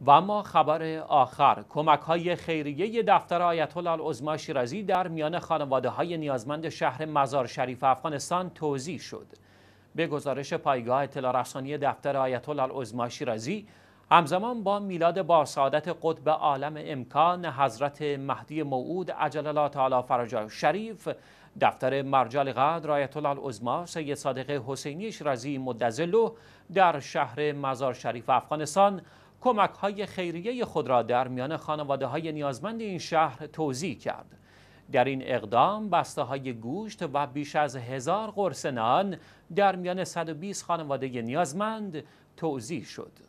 و اما خبر آخر کمک های خیریه دفتر آیت الله شیرازی در میان خانواده های نیازمند شهر مزار شریف افغانستان توضیح شد به گزارش پایگاه اطلاع رسانی دفتر آیت الله شیرازی همزمان با میلاد با سعادت قطب عالم امکان حضرت مهدی موعود عجل الله تعالی فرجه شریف دفتر مرجال قدر آیت الله سید صادق حسینی شیرازی مدظله در شهر مزار شریف افغانستان کمک های خیریه خود را در میان خانواده های نیازمند این شهر توضیح کرد. در این اقدام بسته های گوشت و بیش از هزار قرص نان در میان 120 خانواده نیازمند توضیح شد.